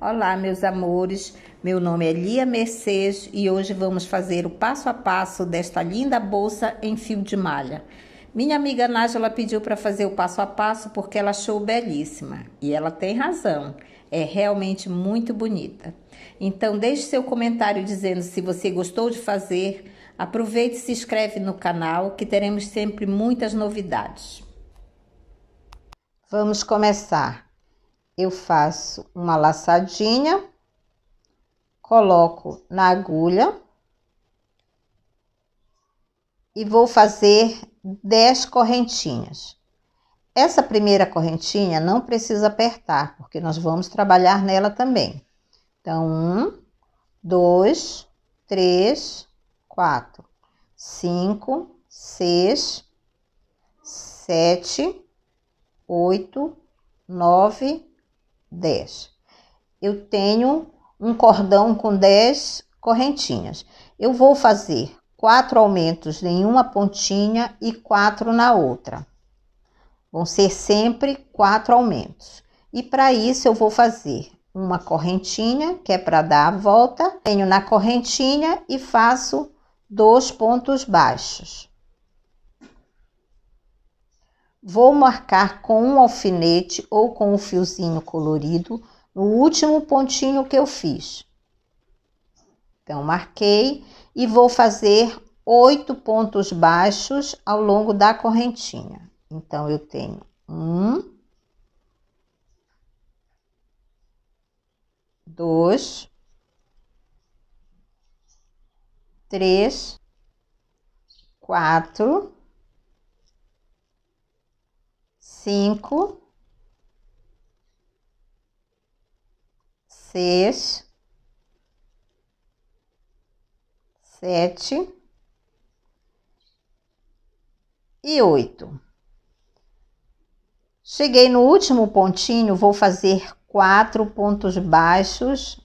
Olá, meus amores. Meu nome é Lia Mercedes e hoje vamos fazer o passo a passo desta linda bolsa em fio de malha. Minha amiga Nájila pediu para fazer o passo a passo porque ela achou belíssima e ela tem razão. É realmente muito bonita. Então, deixe seu comentário dizendo se você gostou de fazer. Aproveite e se inscreve no canal que teremos sempre muitas novidades. Vamos começar eu faço uma laçadinha, coloco na agulha e vou fazer 10 correntinhas. Essa primeira correntinha não precisa apertar, porque nós vamos trabalhar nela também. Então, um, dois, três, quatro, cinco, seis, sete, oito, nove, 10. Eu tenho um cordão com 10 correntinhas. Eu vou fazer quatro aumentos em uma pontinha e quatro na outra. Vão ser sempre quatro aumentos. E para isso eu vou fazer uma correntinha, que é para dar a volta, Tenho na correntinha e faço dois pontos baixos. Vou marcar com um alfinete ou com um fiozinho colorido no último pontinho que eu fiz. Então, marquei e vou fazer oito pontos baixos ao longo da correntinha. Então, eu tenho um, dois, três, quatro, cinco, seis, sete e oito. Cheguei no último pontinho, vou fazer quatro pontos baixos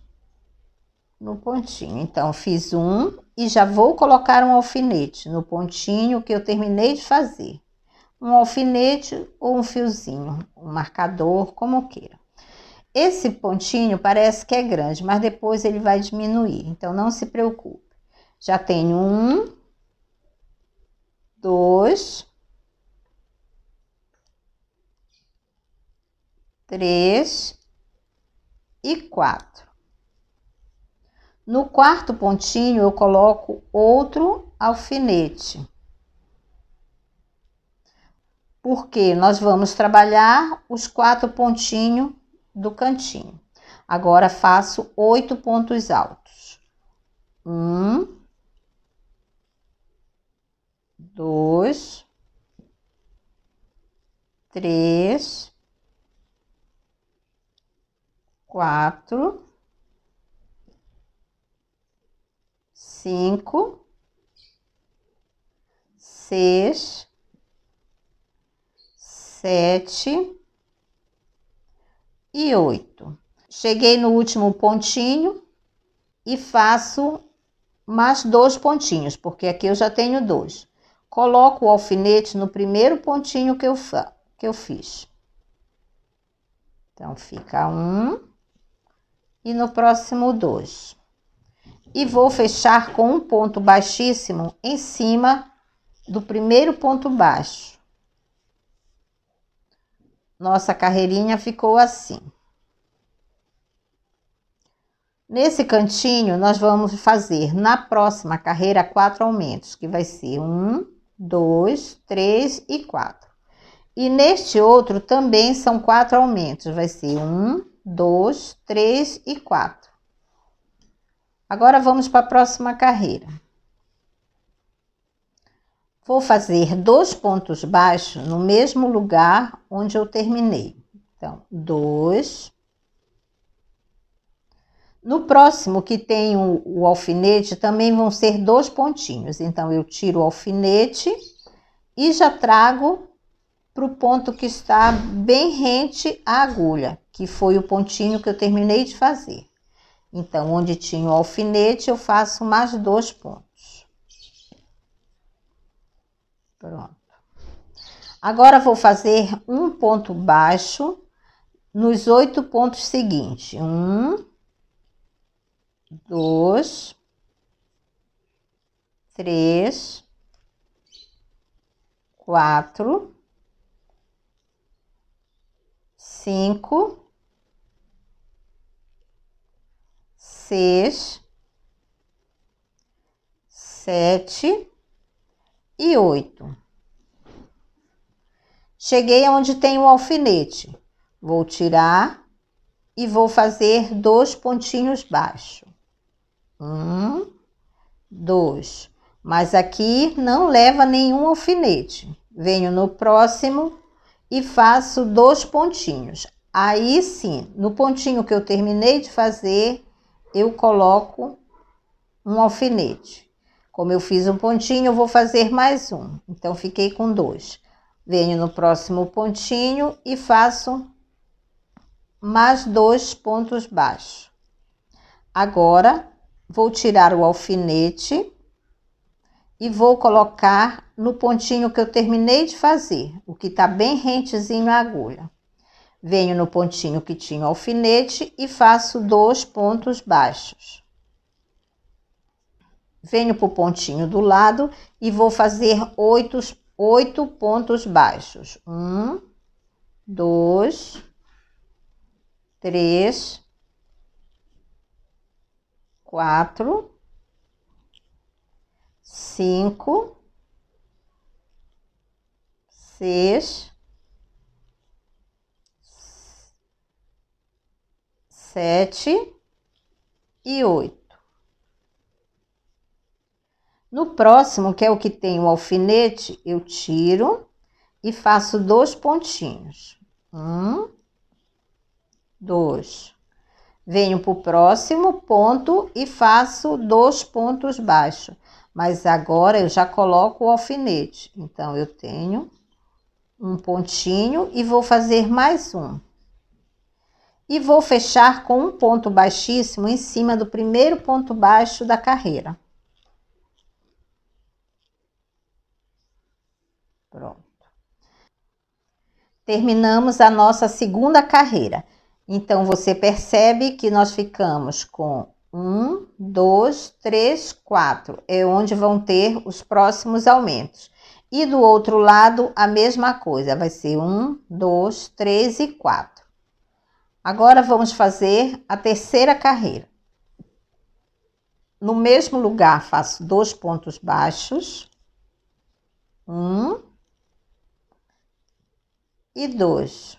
no pontinho. Então, fiz um e já vou colocar um alfinete no pontinho que eu terminei de fazer um alfinete ou um fiozinho, um marcador, como queira. Esse pontinho parece que é grande, mas depois ele vai diminuir, então não se preocupe. Já tenho um, dois, três e quatro. No quarto pontinho, eu coloco outro alfinete porque nós vamos trabalhar os quatro pontinhos do cantinho. Agora faço oito pontos altos. Um, dois, três, quatro, cinco, seis sete e oito. Cheguei no último pontinho e faço mais dois pontinhos, porque aqui eu já tenho dois. Coloco o alfinete no primeiro pontinho que eu, que eu fiz. Então, fica um e no próximo dois. E vou fechar com um ponto baixíssimo em cima do primeiro ponto baixo. Nossa carreirinha ficou assim. Nesse cantinho, nós vamos fazer na próxima carreira quatro aumentos, que vai ser um, dois, três e quatro. E neste outro também são quatro aumentos, vai ser um, dois, três e quatro. Agora vamos para a próxima carreira. Vou fazer dois pontos baixos no mesmo lugar onde eu terminei. Então, dois. No próximo, que tem o, o alfinete, também vão ser dois pontinhos. Então, eu tiro o alfinete e já trago para o ponto que está bem rente à agulha, que foi o pontinho que eu terminei de fazer. Então, onde tinha o alfinete, eu faço mais dois pontos. Pronto. Agora vou fazer um ponto baixo nos oito pontos seguintes. Um, dois, três, quatro, cinco, seis, sete, e 8. Cheguei onde tem o alfinete. Vou tirar e vou fazer dois pontinhos baixo. Um, dois. Mas aqui não leva nenhum alfinete. Venho no próximo e faço dois pontinhos. Aí sim, no pontinho que eu terminei de fazer, eu coloco um alfinete. Como eu fiz um pontinho, eu vou fazer mais um. Então, fiquei com dois. Venho no próximo pontinho e faço mais dois pontos baixos. Agora, vou tirar o alfinete e vou colocar no pontinho que eu terminei de fazer, o que está bem rentezinho a agulha. Venho no pontinho que tinha o alfinete e faço dois pontos baixos. Venho para o pontinho do lado e vou fazer oito, oito pontos baixos. Um, dois, três, quatro, cinco, seis, sete e oito. No próximo, que é o que tem o alfinete, eu tiro e faço dois pontinhos. Um, dois. Venho para o próximo ponto e faço dois pontos baixos. Mas agora eu já coloco o alfinete. Então, eu tenho um pontinho e vou fazer mais um. E vou fechar com um ponto baixíssimo em cima do primeiro ponto baixo da carreira. Pronto. Terminamos a nossa segunda carreira. Então, você percebe que nós ficamos com um, dois, três, quatro. É onde vão ter os próximos aumentos. E do outro lado, a mesma coisa. Vai ser um, dois, três e quatro. Agora, vamos fazer a terceira carreira. No mesmo lugar, faço dois pontos baixos. Um, e 2.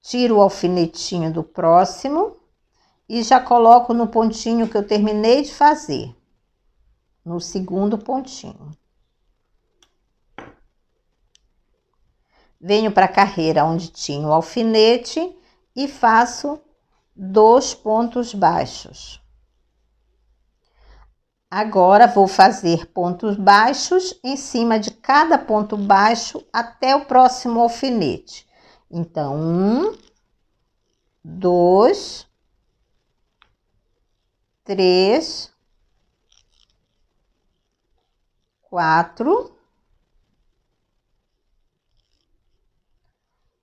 Tiro o alfinetinho do próximo e já coloco no pontinho que eu terminei de fazer, no segundo pontinho. Venho para a carreira onde tinha o alfinete e faço dois pontos baixos. Agora vou fazer pontos baixos em cima de cada ponto baixo até o próximo alfinete. Então, um, dois, três, quatro,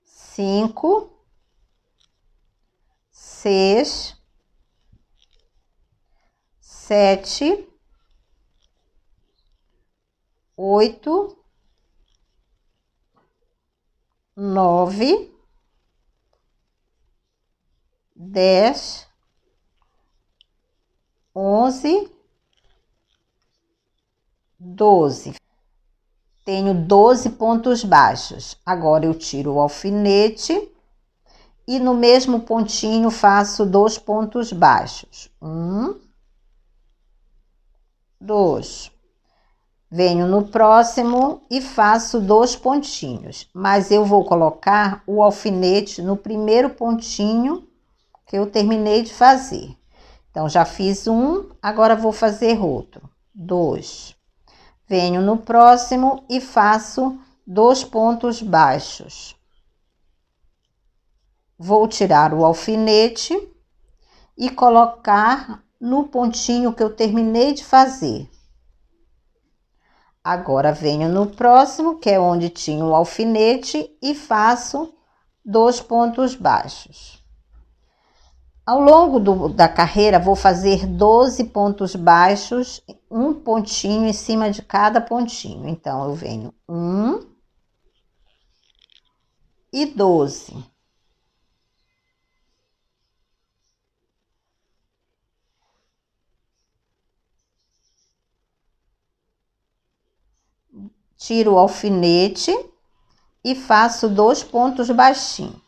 cinco, seis, sete oito, nove, dez, onze, doze. Tenho doze pontos baixos. Agora eu tiro o alfinete e no mesmo pontinho faço dois pontos baixos. Um, dois Venho no próximo e faço dois pontinhos, mas eu vou colocar o alfinete no primeiro pontinho que eu terminei de fazer. Então, já fiz um, agora vou fazer outro. Dois. Venho no próximo e faço dois pontos baixos. Vou tirar o alfinete e colocar no pontinho que eu terminei de fazer. Agora venho no próximo, que é onde tinha o alfinete, e faço dois pontos baixos. Ao longo do, da carreira, vou fazer 12 pontos baixos, um pontinho em cima de cada pontinho. Então, eu venho um e 12. tiro o alfinete e faço dois pontos baixinhos.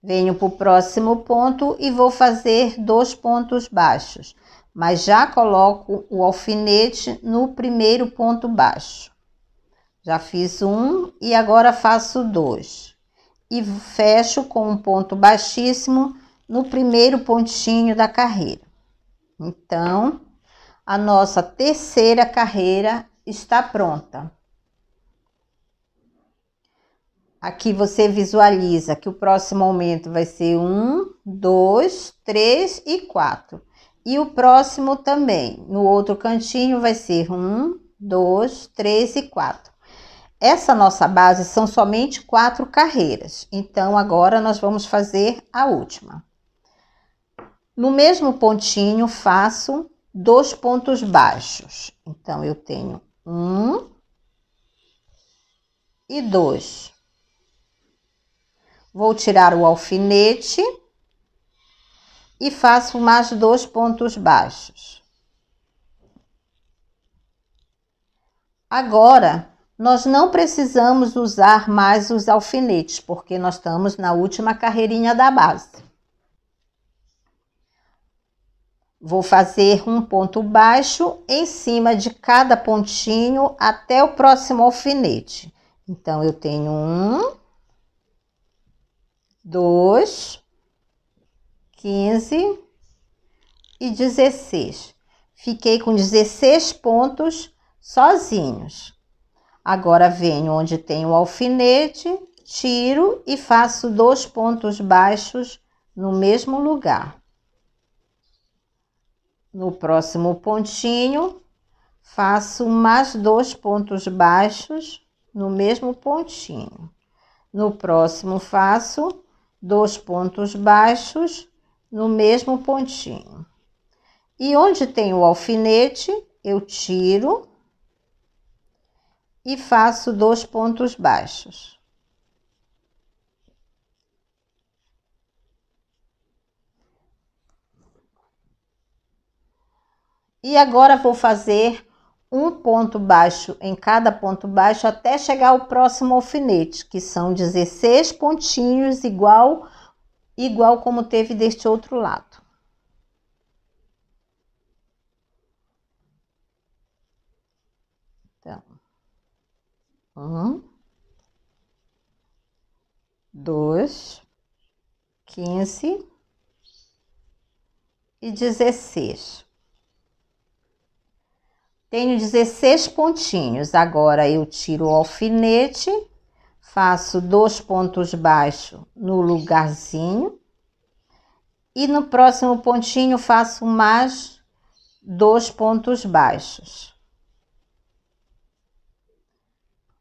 Venho para o próximo ponto e vou fazer dois pontos baixos, mas já coloco o alfinete no primeiro ponto baixo. Já fiz um e agora faço dois. E fecho com um ponto baixíssimo no primeiro pontinho da carreira. Então, a nossa terceira carreira está pronta. Aqui você visualiza que o próximo aumento vai ser um, dois, três e quatro. E o próximo também, no outro cantinho, vai ser um, dois, três e quatro. Essa nossa base são somente quatro carreiras, então agora nós vamos fazer a última. No mesmo pontinho, faço dos pontos baixos. Então, eu tenho um e dois. Vou tirar o alfinete e faço mais dois pontos baixos. Agora, nós não precisamos usar mais os alfinetes, porque nós estamos na última carreirinha da base. Vou fazer um ponto baixo em cima de cada pontinho até o próximo alfinete. Então, eu tenho um, dois, quinze e dezesseis. Fiquei com 16 pontos sozinhos. Agora, venho onde tem o alfinete, tiro e faço dois pontos baixos no mesmo lugar. No próximo pontinho, faço mais dois pontos baixos no mesmo pontinho. No próximo, faço dois pontos baixos no mesmo pontinho. E onde tem o alfinete, eu tiro e faço dois pontos baixos. E agora vou fazer um ponto baixo em cada ponto baixo até chegar ao próximo alfinete, que são 16 pontinhos igual igual como teve deste outro lado. Então, um, dois, quinze e dezesseis. Tenho 16 pontinhos. Agora eu tiro o alfinete, faço dois pontos baixos no lugarzinho. E no próximo pontinho faço mais dois pontos baixos.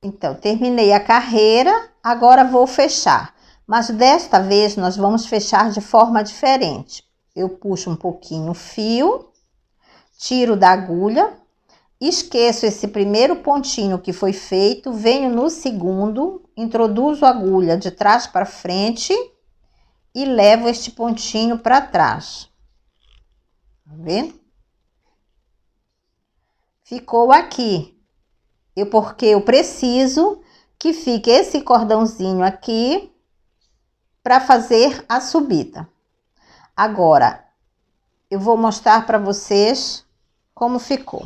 Então, terminei a carreira, agora vou fechar. Mas desta vez nós vamos fechar de forma diferente. Eu puxo um pouquinho o fio, tiro da agulha, Esqueço esse primeiro pontinho que foi feito, venho no segundo, introduzo a agulha de trás para frente e levo este pontinho para trás. Tá vendo? Ficou aqui. Eu porque eu preciso que fique esse cordãozinho aqui para fazer a subida. Agora eu vou mostrar para vocês como ficou.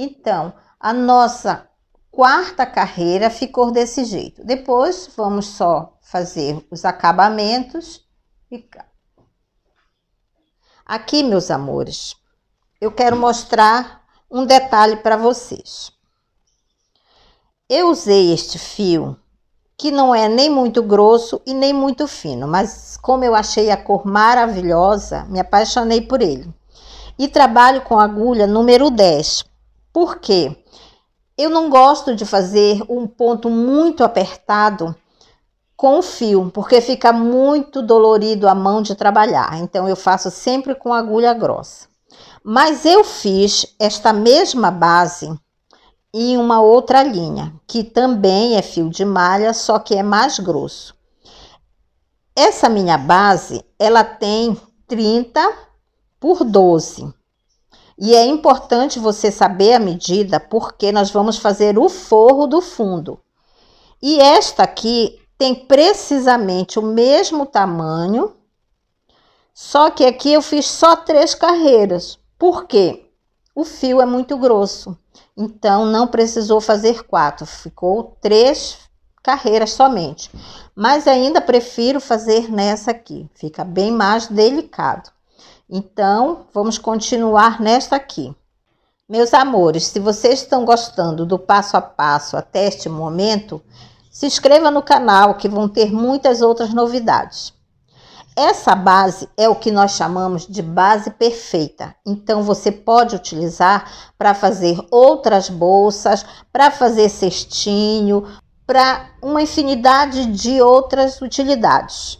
Então, a nossa quarta carreira ficou desse jeito. Depois, vamos só fazer os acabamentos. Aqui, meus amores, eu quero mostrar um detalhe para vocês. Eu usei este fio que não é nem muito grosso e nem muito fino, mas como eu achei a cor maravilhosa, me apaixonei por ele. E trabalho com agulha número 10. Por quê? Eu não gosto de fazer um ponto muito apertado com o fio, porque fica muito dolorido a mão de trabalhar. Então eu faço sempre com agulha grossa. Mas eu fiz esta mesma base em uma outra linha, que também é fio de malha, só que é mais grosso. Essa minha base, ela tem 30 por 12. E é importante você saber a medida, porque nós vamos fazer o forro do fundo. E esta aqui tem precisamente o mesmo tamanho, só que aqui eu fiz só três carreiras. Por quê? O fio é muito grosso, então não precisou fazer quatro, ficou três carreiras somente. Mas ainda prefiro fazer nessa aqui, fica bem mais delicado. Então, vamos continuar nesta aqui. Meus amores, se vocês estão gostando do passo a passo até este momento, se inscreva no canal que vão ter muitas outras novidades. Essa base é o que nós chamamos de base perfeita. Então você pode utilizar para fazer outras bolsas, para fazer cestinho, para uma infinidade de outras utilidades.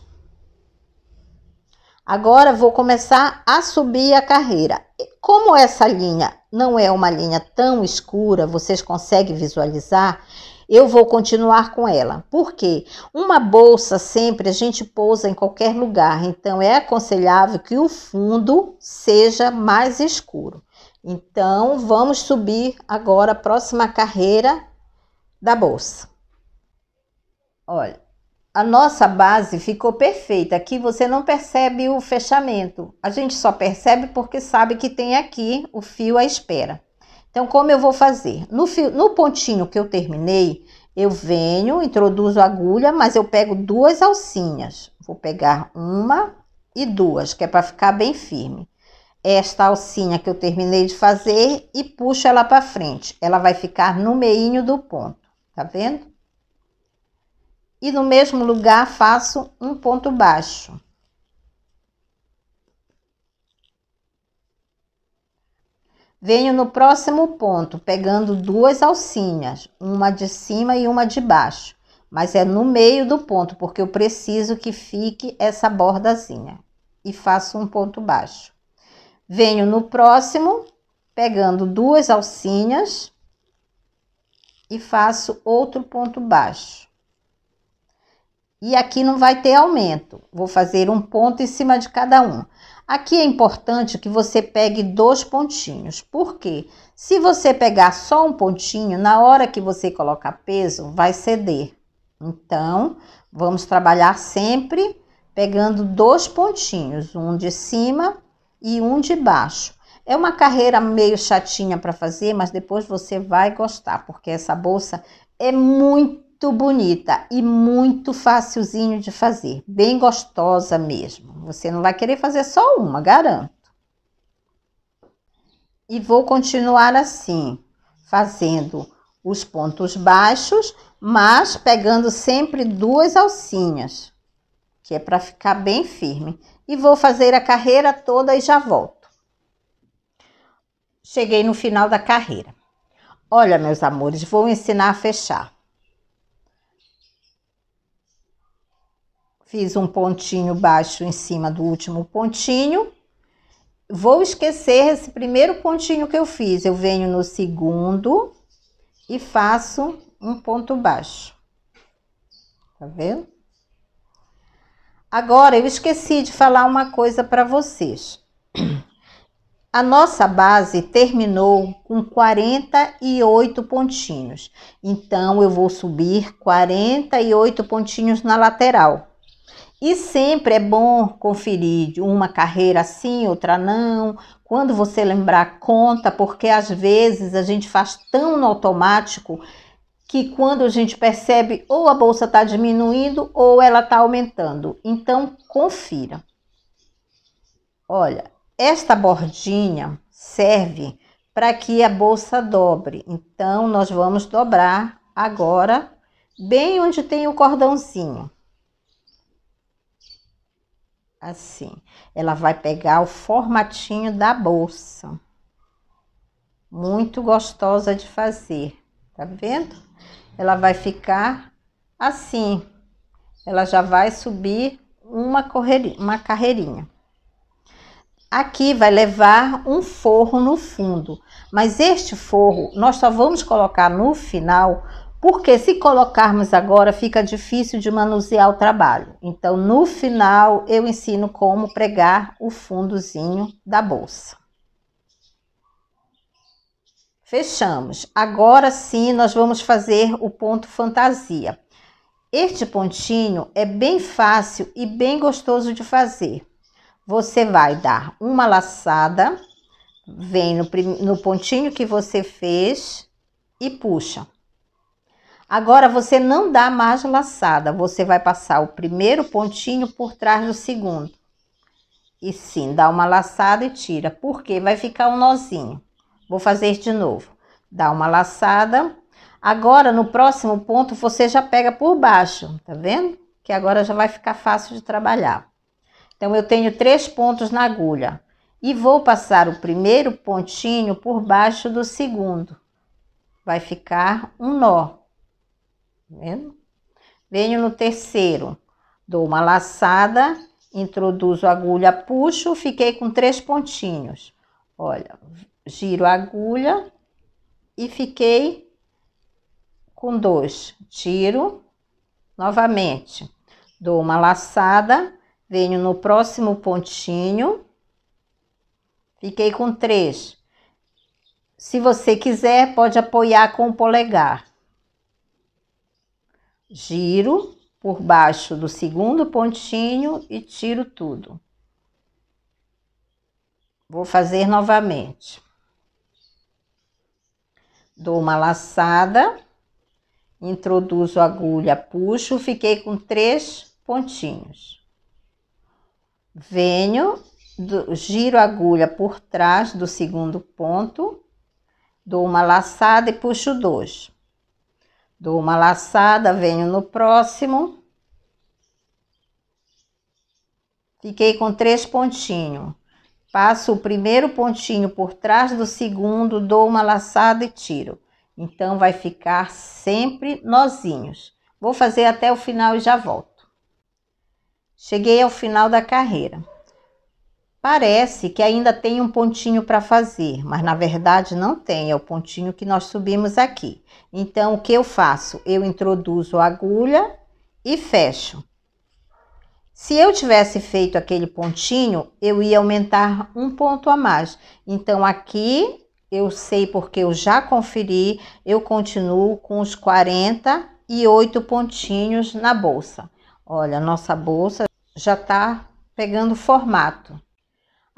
Agora vou começar a subir a carreira. Como essa linha não é uma linha tão escura, vocês conseguem visualizar? Eu vou continuar com ela. Por quê? Uma bolsa sempre a gente pousa em qualquer lugar, então é aconselhável que o fundo seja mais escuro. Então vamos subir agora a próxima carreira da bolsa. Olha, a nossa base ficou perfeita. Aqui você não percebe o fechamento. A gente só percebe porque sabe que tem aqui o fio à espera. Então, como eu vou fazer? No, fio, no pontinho que eu terminei, eu venho, introduzo a agulha, mas eu pego duas alcinhas. Vou pegar uma e duas, que é para ficar bem firme. Esta alcinha que eu terminei de fazer e puxo ela para frente. Ela vai ficar no meinho do ponto, tá vendo? e no mesmo lugar faço um ponto baixo. Venho no próximo ponto, pegando duas alcinhas, uma de cima e uma de baixo, mas é no meio do ponto, porque eu preciso que fique essa bordazinha, e faço um ponto baixo. Venho no próximo, pegando duas alcinhas, e faço outro ponto baixo. E aqui não vai ter aumento. Vou fazer um ponto em cima de cada um. Aqui é importante que você pegue dois pontinhos. porque Se você pegar só um pontinho, na hora que você colocar peso, vai ceder. Então, vamos trabalhar sempre pegando dois pontinhos, um de cima e um de baixo. É uma carreira meio chatinha para fazer, mas depois você vai gostar, porque essa bolsa é muito muito bonita e muito facilzinho de fazer, bem gostosa mesmo. Você não vai querer fazer só uma, garanto. E vou continuar assim, fazendo os pontos baixos, mas pegando sempre duas alcinhas, que é para ficar bem firme. E vou fazer a carreira toda e já volto. Cheguei no final da carreira. Olha, meus amores, vou ensinar a fechar. fiz um pontinho baixo em cima do último pontinho. Vou esquecer esse primeiro pontinho que eu fiz. Eu venho no segundo e faço um ponto baixo. Tá vendo? Agora, eu esqueci de falar uma coisa para vocês. A nossa base terminou com 48 pontinhos. Então, eu vou subir 48 pontinhos na lateral. E sempre é bom conferir uma carreira sim, outra não. Quando você lembrar, conta, porque às vezes a gente faz tão no automático que quando a gente percebe ou a bolsa está diminuindo ou ela está aumentando. Então, confira. Olha, esta bordinha serve para que a bolsa dobre. Então, nós vamos dobrar agora bem onde tem o cordãozinho assim. Ela vai pegar o formatinho da bolsa. Muito gostosa de fazer, tá vendo? Ela vai ficar assim. Ela já vai subir uma, correria, uma carreirinha. Aqui vai levar um forro no fundo, mas este forro nós só vamos colocar no final porque se colocarmos agora, fica difícil de manusear o trabalho. Então, no final, eu ensino como pregar o fundozinho da bolsa. Fechamos. Agora sim, nós vamos fazer o ponto fantasia. Este pontinho é bem fácil e bem gostoso de fazer. Você vai dar uma laçada, vem no, no pontinho que você fez e puxa. Agora você não dá mais laçada, você vai passar o primeiro pontinho por trás do segundo. E sim, dá uma laçada e tira, porque vai ficar um nozinho. Vou fazer de novo. Dá uma laçada. Agora no próximo ponto você já pega por baixo, tá vendo? Que agora já vai ficar fácil de trabalhar. Então eu tenho três pontos na agulha e vou passar o primeiro pontinho por baixo do segundo. Vai ficar um nó vendo? Venho no terceiro, dou uma laçada, introduzo a agulha, puxo, fiquei com três pontinhos. Olha, giro a agulha e fiquei com dois. Tiro novamente, dou uma laçada, venho no próximo pontinho, fiquei com três. Se você quiser, pode apoiar com o polegar giro por baixo do segundo pontinho e tiro tudo. Vou fazer novamente. Dou uma laçada, introduzo a agulha, puxo, fiquei com três pontinhos. Venho, do, giro a agulha por trás do segundo ponto, dou uma laçada e puxo dois. Dou uma laçada, venho no próximo. Fiquei com três pontinhos. Passo o primeiro pontinho por trás do segundo, dou uma laçada e tiro. Então, vai ficar sempre nozinhos. Vou fazer até o final e já volto. Cheguei ao final da carreira. Parece que ainda tem um pontinho para fazer, mas na verdade não tem, é o pontinho que nós subimos aqui. Então, o que eu faço? Eu introduzo a agulha e fecho. Se eu tivesse feito aquele pontinho, eu ia aumentar um ponto a mais. Então, aqui eu sei porque eu já conferi, eu continuo com os 48 pontinhos na bolsa. Olha, nossa bolsa já está pegando formato.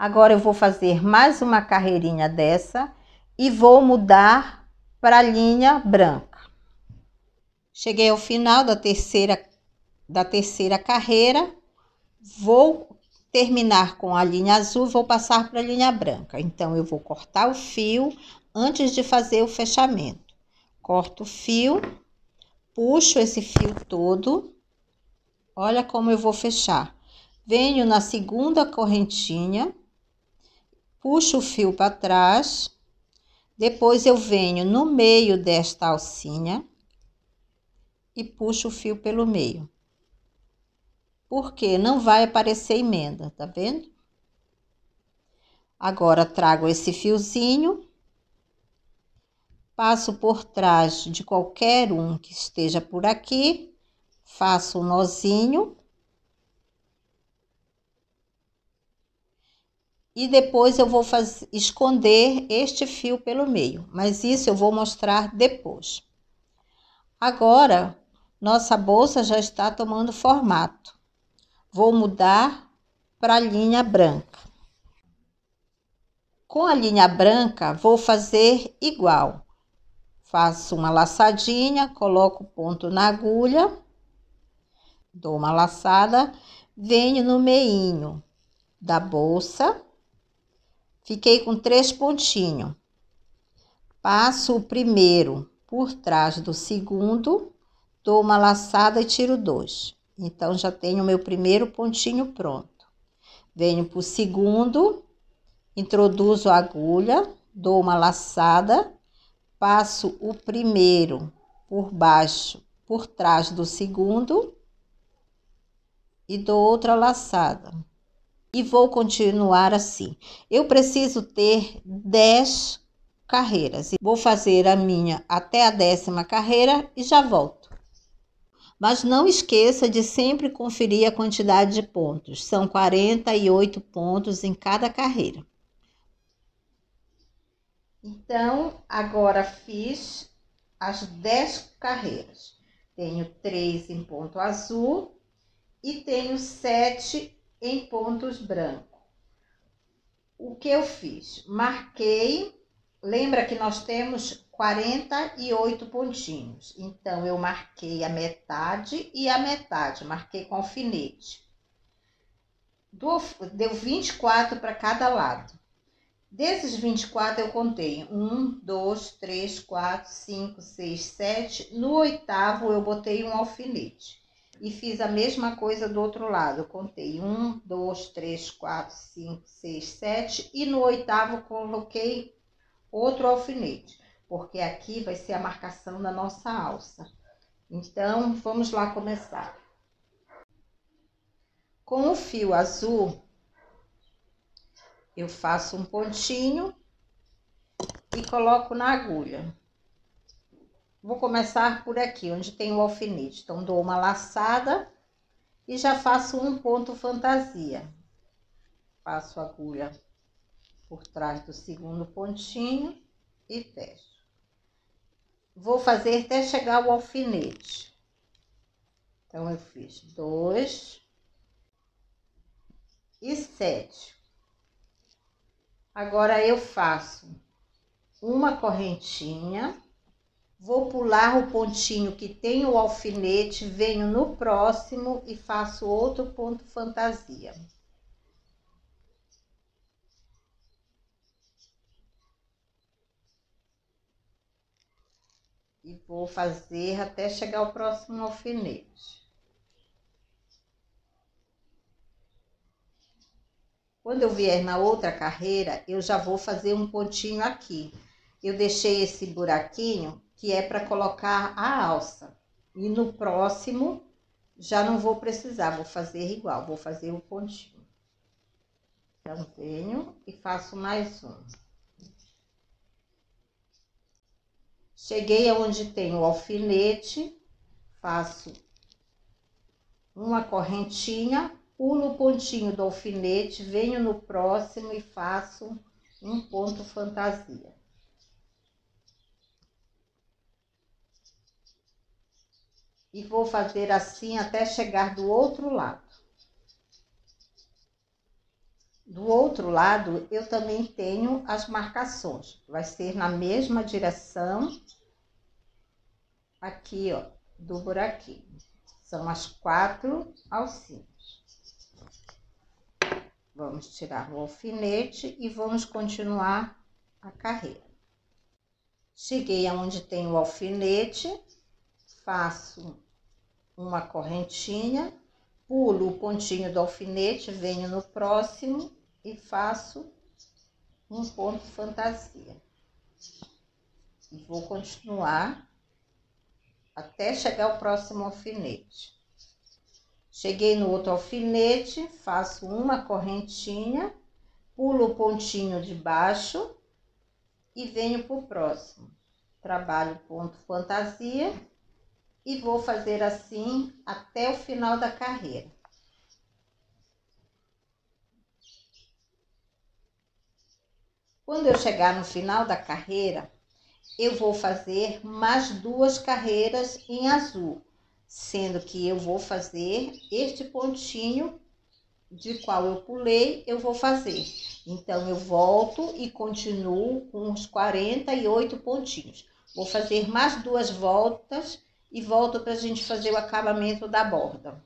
Agora eu vou fazer mais uma carreirinha dessa e vou mudar para a linha branca. Cheguei ao final da terceira, da terceira carreira, vou terminar com a linha azul, vou passar para a linha branca. Então, eu vou cortar o fio antes de fazer o fechamento. Corto o fio, puxo esse fio todo, olha como eu vou fechar. Venho na segunda correntinha, puxo o fio para trás, depois eu venho no meio desta alcinha e puxo o fio pelo meio. Porque não vai aparecer emenda, tá vendo? Agora trago esse fiozinho, passo por trás de qualquer um que esteja por aqui, faço um nozinho e depois eu vou fazer, esconder este fio pelo meio, mas isso eu vou mostrar depois. Agora, nossa bolsa já está tomando formato. Vou mudar para a linha branca. Com a linha branca, vou fazer igual. Faço uma laçadinha, coloco o ponto na agulha, dou uma laçada, venho no meinho da bolsa Fiquei com três pontinhos. Passo o primeiro por trás do segundo, dou uma laçada e tiro dois. Então, já tenho o meu primeiro pontinho pronto. Venho para o segundo, introduzo a agulha, dou uma laçada, passo o primeiro por baixo, por trás do segundo e dou outra laçada e vou continuar assim. Eu preciso ter 10 carreiras. Vou fazer a minha até a décima carreira e já volto. Mas não esqueça de sempre conferir a quantidade de pontos. São 48 pontos em cada carreira. Então, agora fiz as 10 carreiras. Tenho 3 em ponto azul e tenho 7 em pontos brancos. O que eu fiz? Marquei, lembra que nós temos 48 pontinhos. Então, eu marquei a metade e a metade, marquei com alfinete. Do, deu 24 para cada lado. Desses 24, eu contei 1, 2, 3, 4, 5, 6, 7. No oitavo, eu botei um alfinete e fiz a mesma coisa do outro lado. Contei um, dois, três, quatro, cinco, seis, sete e no oitavo coloquei outro alfinete, porque aqui vai ser a marcação da nossa alça. Então, vamos lá começar. Com o fio azul, eu faço um pontinho e coloco na agulha. Vou começar por aqui, onde tem o alfinete. Então, dou uma laçada e já faço um ponto fantasia. Passo a agulha por trás do segundo pontinho e fecho. Vou fazer até chegar ao alfinete. Então, eu fiz dois e sete. Agora, eu faço uma correntinha Vou pular o pontinho que tem o alfinete, venho no próximo e faço outro ponto fantasia. E vou fazer até chegar ao próximo alfinete. Quando eu vier na outra carreira, eu já vou fazer um pontinho aqui. Eu deixei esse buraquinho que é para colocar a alça. E no próximo, já não vou precisar, vou fazer igual, vou fazer o um pontinho. Então, venho e faço mais um. Cheguei aonde tem o alfinete, faço uma correntinha, pulo o pontinho do alfinete, venho no próximo e faço um ponto fantasia. e vou fazer assim até chegar do outro lado. Do outro lado, eu também tenho as marcações. Vai ser na mesma direção aqui, ó, do buraquinho. São as quatro alcinhas. Vamos tirar o alfinete e vamos continuar a carreira. Cheguei aonde tem o alfinete, faço uma correntinha, pulo o pontinho do alfinete, venho no próximo e faço um ponto fantasia. E vou continuar até chegar ao próximo alfinete. Cheguei no outro alfinete, faço uma correntinha, pulo o pontinho de baixo e venho para o próximo. Trabalho ponto fantasia e vou fazer assim até o final da carreira. Quando eu chegar no final da carreira, eu vou fazer mais duas carreiras em azul, sendo que eu vou fazer este pontinho de qual eu pulei, eu vou fazer. Então, eu volto e continuo com os 48 pontinhos. Vou fazer mais duas voltas e volto para a gente fazer o acabamento da borda.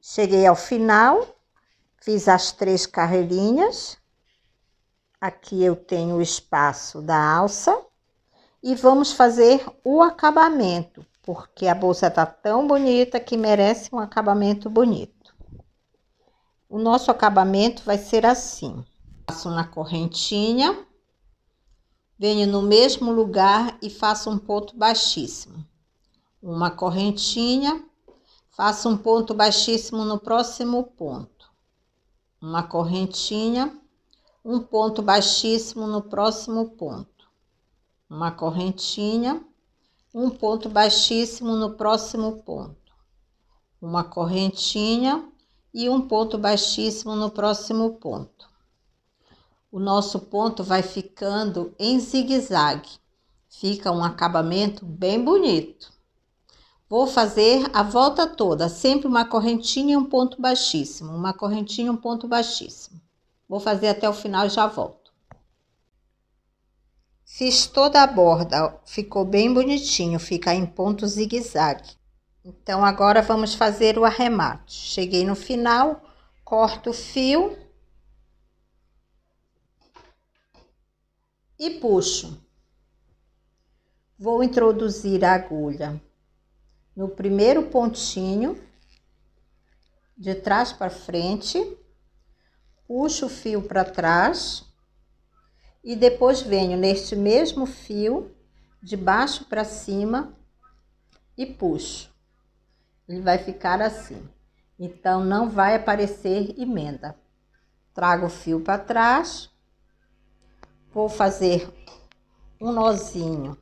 Cheguei ao final, fiz as três carreirinhas. Aqui eu tenho o espaço da alça e vamos fazer o acabamento, porque a bolsa tá tão bonita que merece um acabamento bonito. O nosso acabamento vai ser assim. Passo na correntinha venho no mesmo lugar e faço um ponto baixíssimo. Uma correntinha, faço um ponto baixíssimo no próximo ponto. Uma correntinha, um ponto baixíssimo no próximo ponto. Uma correntinha, um ponto baixíssimo no próximo ponto. Uma correntinha e um ponto baixíssimo no próximo ponto o nosso ponto vai ficando em zigue-zague. Fica um acabamento bem bonito. Vou fazer a volta toda, sempre uma correntinha e um ponto baixíssimo, uma correntinha e um ponto baixíssimo. Vou fazer até o final e já volto. Fiz toda a borda, ficou bem bonitinho, fica em ponto zigue-zague. Então agora vamos fazer o arremate. Cheguei no final, corto o fio e puxo. Vou introduzir a agulha no primeiro pontinho, de trás para frente, puxo o fio para trás e depois venho neste mesmo fio, de baixo para cima e puxo. Ele vai ficar assim. Então, não vai aparecer emenda. Trago o fio para trás, vou fazer um nozinho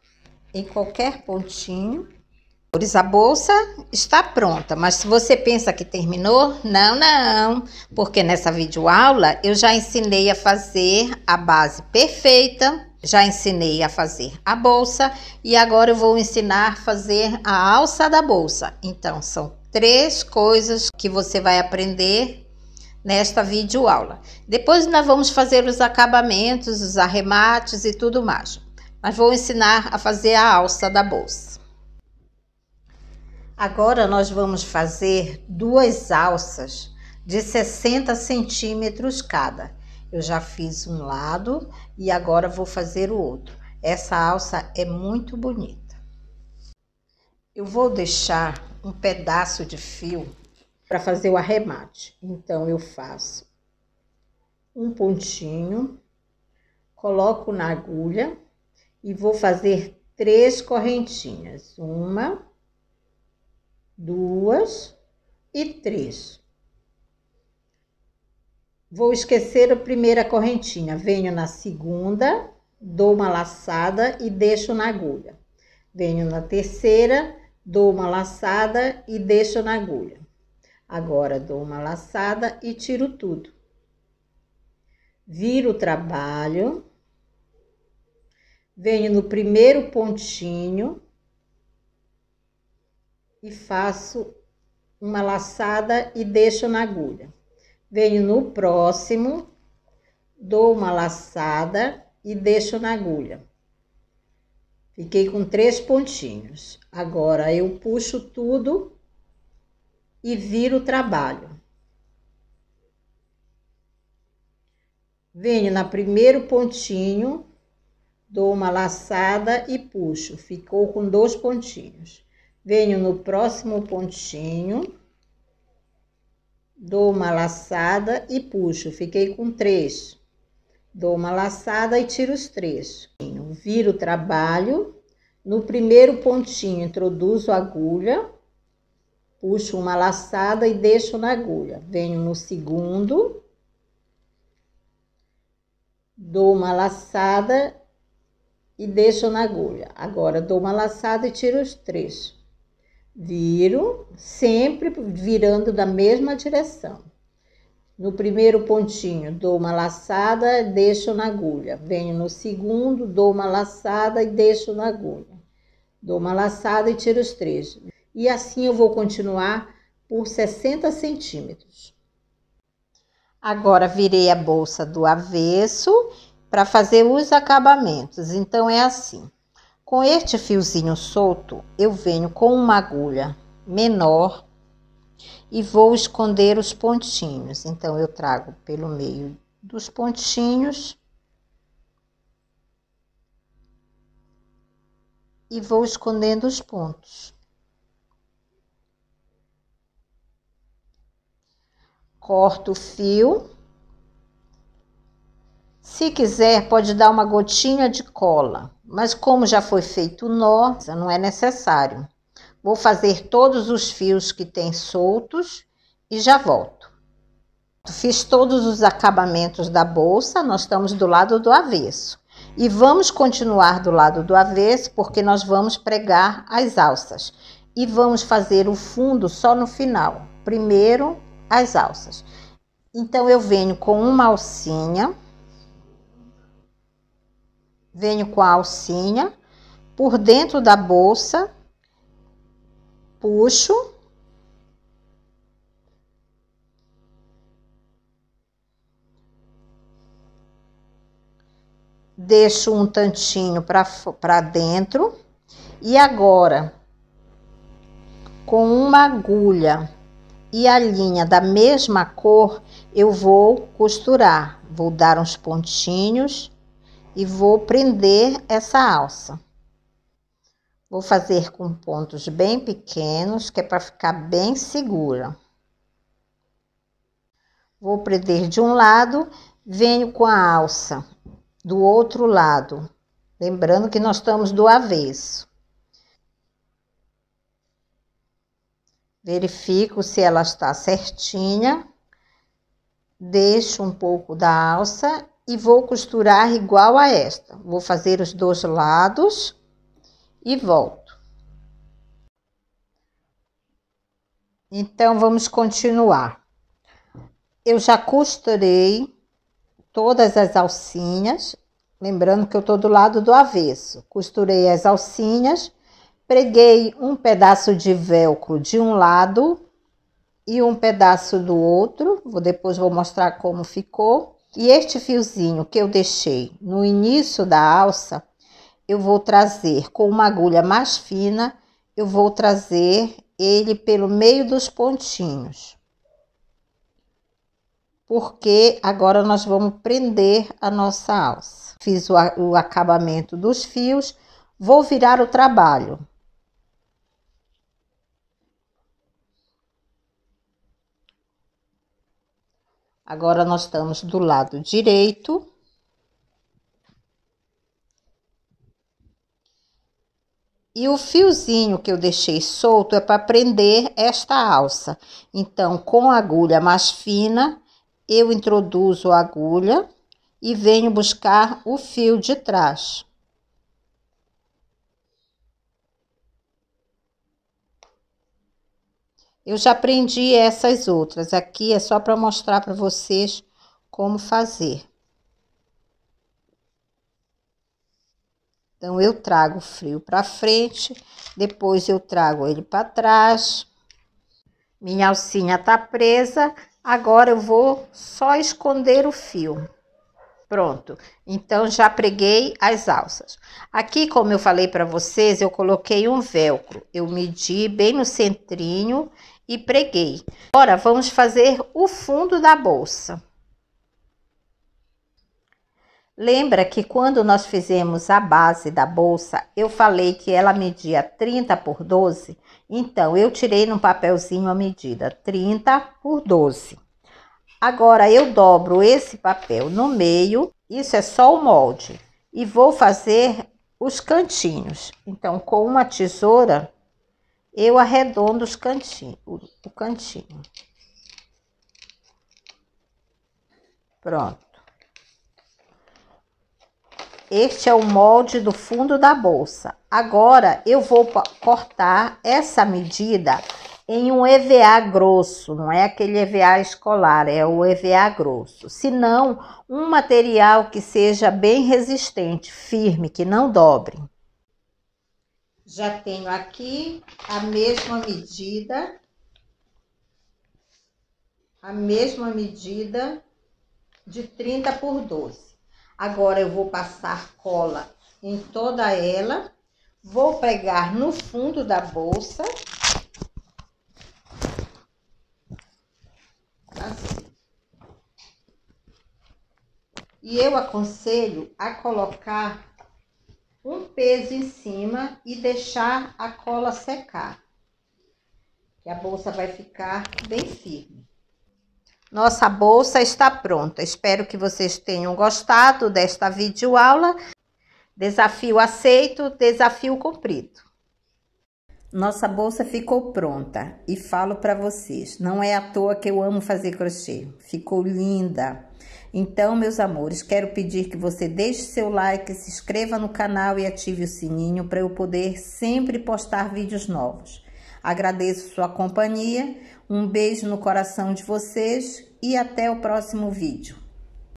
em qualquer pontinho. A bolsa está pronta, mas se você pensa que terminou, não, não, porque nessa videoaula eu já ensinei a fazer a base perfeita, já ensinei a fazer a bolsa e agora eu vou ensinar a fazer a alça da bolsa. Então, são três coisas que você vai aprender nesta videoaula. Depois nós vamos fazer os acabamentos, os arremates e tudo mais. Mas vou ensinar a fazer a alça da bolsa. Agora nós vamos fazer duas alças de 60 centímetros cada. Eu já fiz um lado e agora vou fazer o outro. Essa alça é muito bonita. Eu vou deixar um pedaço de fio para fazer o arremate. Então, eu faço um pontinho, coloco na agulha e vou fazer três correntinhas. Uma, duas e três. Vou esquecer a primeira correntinha. Venho na segunda, dou uma laçada e deixo na agulha. Venho na terceira, dou uma laçada e deixo na agulha. Agora dou uma laçada e tiro tudo. Viro o trabalho. Venho no primeiro pontinho e faço uma laçada e deixo na agulha. Venho no próximo, dou uma laçada e deixo na agulha. Fiquei com três pontinhos. Agora eu puxo tudo e vir o trabalho. Venho na primeiro pontinho, dou uma laçada e puxo. Ficou com dois pontinhos. Venho no próximo pontinho, dou uma laçada e puxo. Fiquei com três. Dou uma laçada e tiro os três. Viro o trabalho. No primeiro pontinho, introduzo a agulha puxo uma laçada e deixo na agulha. Venho no segundo, dou uma laçada e deixo na agulha. Agora dou uma laçada e tiro os três. Viro, sempre virando da mesma direção. No primeiro pontinho, dou uma laçada, deixo na agulha. Venho no segundo, dou uma laçada e deixo na agulha. Dou uma laçada e tiro os três e assim eu vou continuar por 60 centímetros. Agora, virei a bolsa do avesso para fazer os acabamentos. Então, é assim. Com este fiozinho solto, eu venho com uma agulha menor e vou esconder os pontinhos. Então, eu trago pelo meio dos pontinhos e vou escondendo os pontos. corto o fio. Se quiser, pode dar uma gotinha de cola, mas como já foi feito o nó, não é necessário. Vou fazer todos os fios que tem soltos e já volto. Fiz todos os acabamentos da bolsa, nós estamos do lado do avesso. E vamos continuar do lado do avesso, porque nós vamos pregar as alças. E vamos fazer o fundo só no final. Primeiro, as alças. Então, eu venho com uma alcinha, venho com a alcinha por dentro da bolsa, puxo. Deixo um tantinho para dentro. E agora, com uma agulha e a linha da mesma cor eu vou costurar, vou dar uns pontinhos e vou prender essa alça. Vou fazer com pontos bem pequenos, que é para ficar bem segura. Vou prender de um lado, venho com a alça do outro lado, lembrando que nós estamos do avesso. verifico se ela está certinha, deixo um pouco da alça e vou costurar igual a esta. Vou fazer os dois lados e volto. Então, vamos continuar. Eu já costurei todas as alcinhas, lembrando que eu estou do lado do avesso. Costurei as alcinhas Preguei um pedaço de velcro de um lado e um pedaço do outro. Vou depois vou mostrar como ficou. E este fiozinho que eu deixei no início da alça, eu vou trazer com uma agulha mais fina, eu vou trazer ele pelo meio dos pontinhos. Porque agora nós vamos prender a nossa alça. Fiz o, o acabamento dos fios, vou virar o trabalho. Agora, nós estamos do lado direito. E o fiozinho que eu deixei solto é para prender esta alça. Então, com a agulha mais fina, eu introduzo a agulha e venho buscar o fio de trás. Eu já aprendi essas outras. Aqui é só para mostrar para vocês como fazer. Então, eu trago o frio para frente, depois eu trago ele para trás. Minha alcinha tá presa, agora eu vou só esconder o fio. Pronto, então já preguei as alças. Aqui, como eu falei para vocês, eu coloquei um velcro. Eu medi bem no centrinho e preguei. Agora vamos fazer o fundo da bolsa. Lembra que quando nós fizemos a base da bolsa, eu falei que ela media 30 por 12? Então, eu tirei num papelzinho a medida 30 por 12. Agora, eu dobro esse papel no meio, isso é só o molde, e vou fazer os cantinhos. Então, com uma tesoura, eu arredondo os cantinhos, o, cantinho. Pronto. Este é o molde do fundo da bolsa. Agora, eu vou cortar essa medida em um EVA grosso, não é aquele EVA escolar, é o EVA grosso. Se não, um material que seja bem resistente, firme, que não dobre. Já tenho aqui a mesma medida, a mesma medida de 30 por 12. Agora, eu vou passar cola em toda ela, vou pegar no fundo da bolsa, assim. E eu aconselho a colocar um peso em cima e deixar a cola secar. Que a bolsa vai ficar bem firme. Nossa bolsa está pronta. Espero que vocês tenham gostado desta videoaula. Desafio aceito, desafio cumprido. Nossa bolsa ficou pronta e falo para vocês, não é à toa que eu amo fazer crochê. Ficou linda, então, meus amores, quero pedir que você deixe seu like, se inscreva no canal e ative o sininho para eu poder sempre postar vídeos novos. Agradeço sua companhia, um beijo no coração de vocês e até o próximo vídeo.